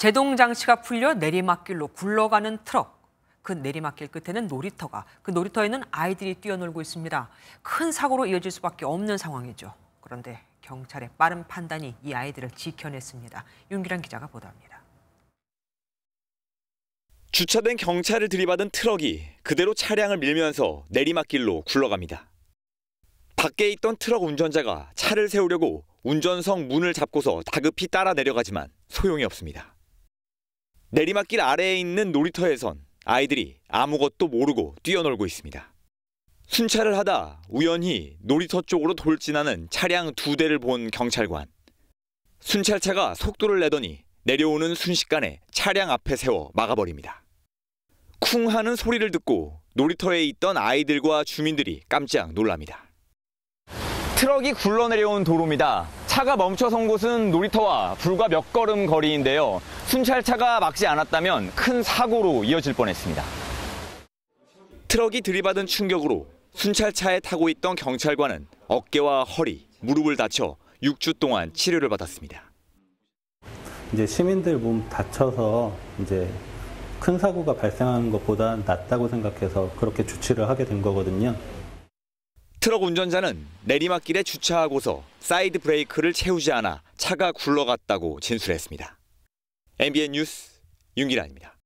제동 장치가 풀려 내리막길로 굴러가는 트럭. 그 내리막길 끝에는 놀이터가, 그 놀이터에는 아이들이 뛰어놀고 있습니다. 큰 사고로 이어질 수밖에 없는 상황이죠. 그런데 경찰의 빠른 판단이 이 아이들을 지켜냈습니다. 윤기란 기자가 보도합니다. 주차된 경찰을 들이받은 트럭이 그대로 차량을 밀면서 내리막길로 굴러갑니다. 밖에 있던 트럭 운전자가 차를 세우려고 운전석 문을 잡고서 다급히 따라 내려가지만 소용이 없습니다. 내리막길 아래에 있는 놀이터에선 아이들이 아무것도 모르고 뛰어놀고 있습니다. 순찰을 하다 우연히 놀이터 쪽으로 돌진하는 차량 두 대를 본 경찰관. 순찰차가 속도를 내더니 내려오는 순식간에 차량 앞에 세워 막아버립니다. 쿵 하는 소리를 듣고 놀이터에 있던 아이들과 주민들이 깜짝 놀랍니다. 트럭이 굴러내려온 도로입니다. 차가 멈춰선 곳은 놀이터와 불과 몇 걸음 거리인데요. 순찰차가 막지 않았다면 큰 사고로 이어질 뻔했습니다. 트럭이 들이받은 충격으로 순찰차에 타고 있던 경찰관은 어깨와 허리, 무릎을 다쳐 6주 동안 치료를 받았습니다. 이제 시민들 몸 다쳐서 이제 큰 사고가 발생하는 것보다 낫다고 생각해서 그렇게 조치를 하게 된 거거든요. 트럭 운전자는 내리막길에 주차하고서 사이드 브레이크를 채우지 않아 차가 굴러갔다고 진술했습니다. MBN 뉴스 윤기란입니다.